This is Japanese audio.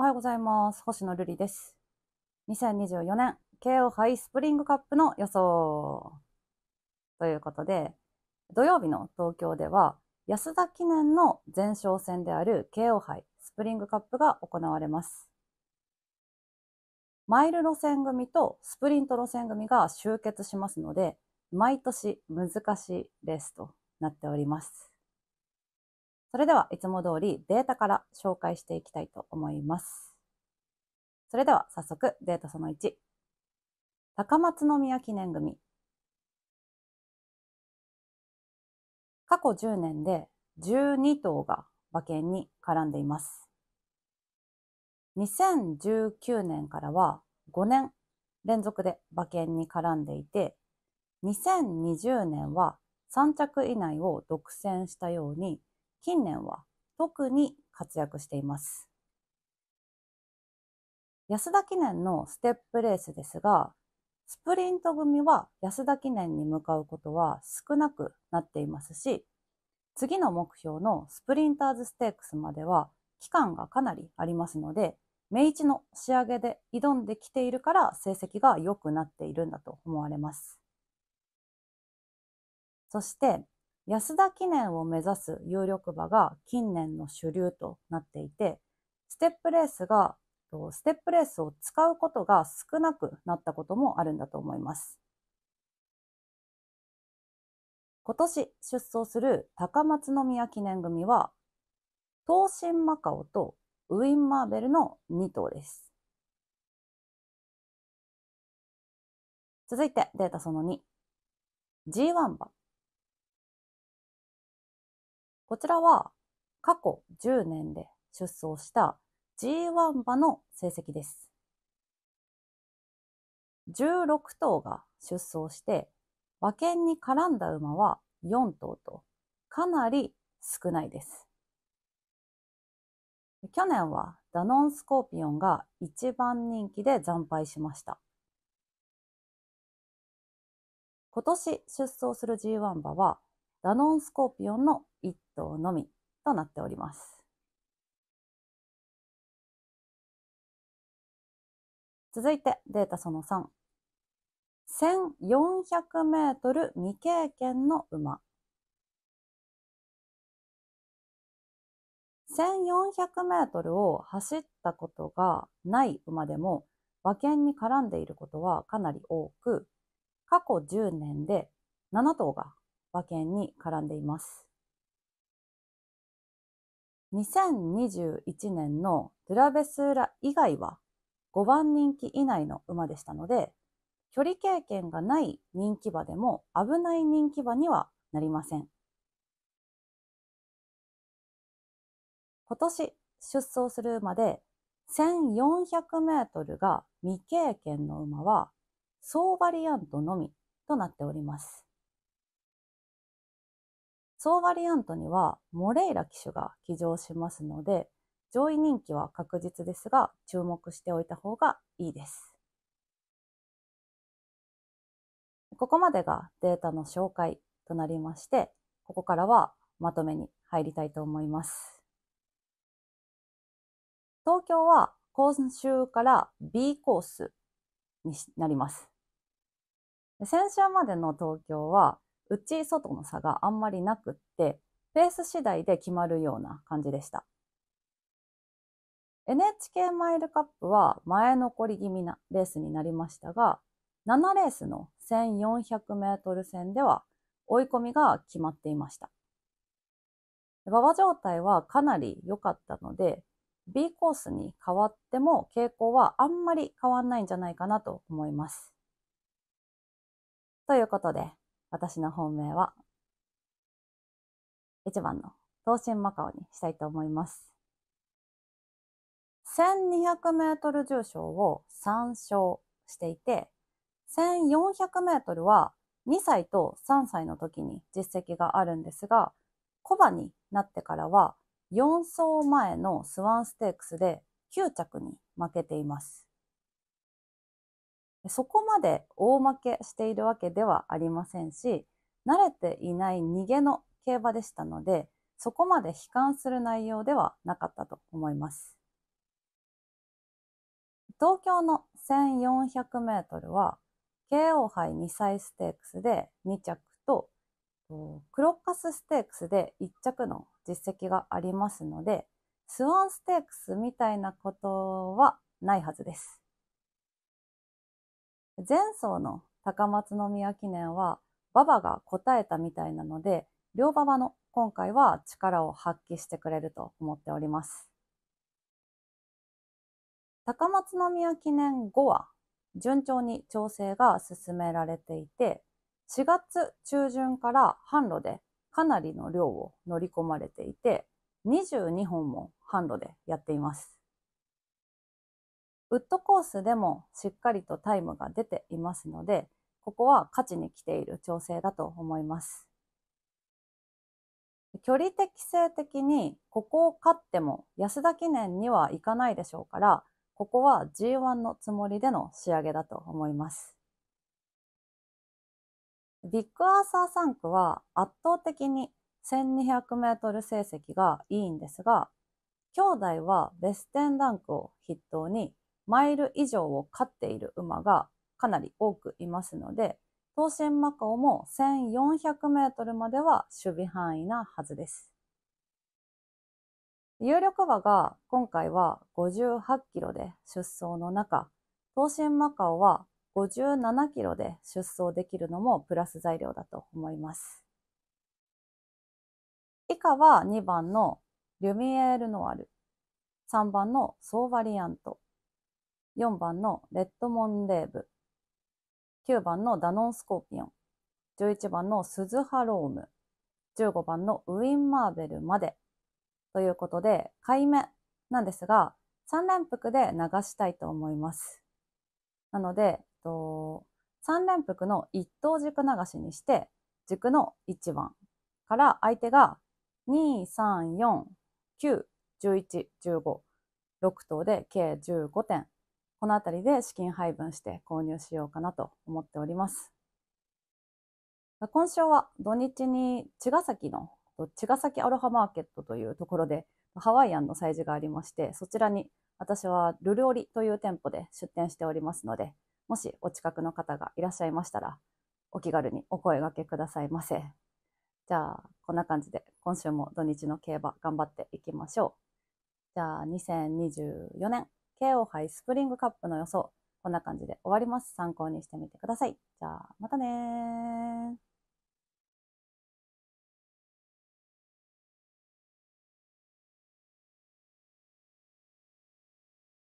おはようございます。星野瑠璃です。2024年、KO 杯スプリングカップの予想。ということで、土曜日の東京では、安田記念の前哨戦である KO 杯スプリングカップが行われます。マイル路線組とスプリント路線組が集結しますので、毎年難しいレースとなっております。それではいつも通りデータから紹介していきたいと思います。それでは早速データその1。高松宮記念組。過去10年で12頭が馬券に絡んでいます。2019年からは5年連続で馬券に絡んでいて、2020年は3着以内を独占したように近年は特に活躍しています。安田記念のステップレースですが、スプリント組は安田記念に向かうことは少なくなっていますし、次の目標のスプリンターズステークスまでは期間がかなりありますので、明一の仕上げで挑んできているから成績が良くなっているんだと思われます。そして、安田記念を目指す有力馬が近年の主流となっていて、ステップレースが、ステップレースを使うことが少なくなったこともあるんだと思います。今年出走する高松宮記念組は、東進マカオとウィンマーベルの2頭です。続いてデータその2。G1 馬。こちらは過去10年で出走した G1 馬の成績です。16頭が出走して、馬券に絡んだ馬は4頭と、かなり少ないです。去年はダノンスコーピオンが一番人気で惨敗しました。今年出走する G1 馬はダノンスコーピオンの1動のみとなっております。続いてデータその3。1400メートル未経験の馬。1400メートルを走ったことがない馬でも馬券に絡んでいることはかなり多く、過去10年で7頭が馬券に絡んでいます。2021年のドゥラベスーラ以外は5番人気以内の馬でしたので、距離経験がない人気馬でも危ない人気馬にはなりません。今年出走する馬で1400メートルが未経験の馬は総バリアントのみとなっております。総バリアントにはモレイラ機種が騎乗しますので、上位人気は確実ですが、注目しておいた方がいいです。ここまでがデータの紹介となりまして、ここからはまとめに入りたいと思います。東京は今週から B コースになります。先週までの東京は内外の差があんまりなくって、ペース次第で決まるような感じでした。NHK マイルカップは前残り気味なレースになりましたが、7レースの1400メートル戦では追い込みが決まっていました。馬場状態はかなり良かったので、B コースに変わっても傾向はあんまり変わんないんじゃないかなと思います。ということで、私の本命は、一番の東進マカオにしたいと思います。1200メートル重賞を3勝していて、1400メートルは2歳と3歳の時に実績があるんですが、コバになってからは4走前のスワンステークスで9着に負けています。そこまで大負けしているわけではありませんし、慣れていない逃げの競馬でしたので、そこまで悲観する内容ではなかったと思います。東京の1400メートルは、KO 杯2歳ステークスで2着と、クロッカスステークスで1着の実績がありますので、スワンステークスみたいなことはないはずです。前走の高松宮記念は、馬場が答えたみたいなので、両馬場の今回は力を発揮してくれると思っております。高松宮記念後は、順調に調整が進められていて、4月中旬から販路でかなりの量を乗り込まれていて、22本も販路でやっています。ウッドコースでもしっかりとタイムが出ていますので、ここは勝ちに来ている調整だと思います。距離適性的にここを勝っても安田記念にはいかないでしょうから、ここは G1 のつもりでの仕上げだと思います。ビッグアーサー3区は圧倒的に1 2 0 0メートル成績がいいんですが、兄弟はベステンランクを筆頭にマイル以上を飼っている馬がかなり多くいますので、東進マカオも1400メートルまでは守備範囲なはずです。有力馬が今回は58キロで出走の中、東進マカオは57キロで出走できるのもプラス材料だと思います。以下は2番のリュミエール・ノワル、3番のソーバリアント、4番のレッドモンレーブ、9番のダノンスコーピオン、11番のスズハローム、15番のウィンマーベルまで。ということで、買い目なんですが、3連複で流したいと思います。なので、と3連複の1等軸流しにして、軸の1番から相手が2、3、4、9、11、15、6等で計15点このあたりで資金配分して購入しようかなと思っております。今週は土日に茅ヶ崎の茅ヶ崎アロハマーケットというところでハワイアンの催事がありまして、そちらに私はルルオリという店舗で出店しておりますので、もしお近くの方がいらっしゃいましたら、お気軽にお声がけくださいませ。じゃあ、こんな感じで今週も土日の競馬頑張っていきましょう。じゃあ、2024年 KO 杯スプリングカップの予想。こんな感じで終わります。参考にしてみてください。じゃあ、またね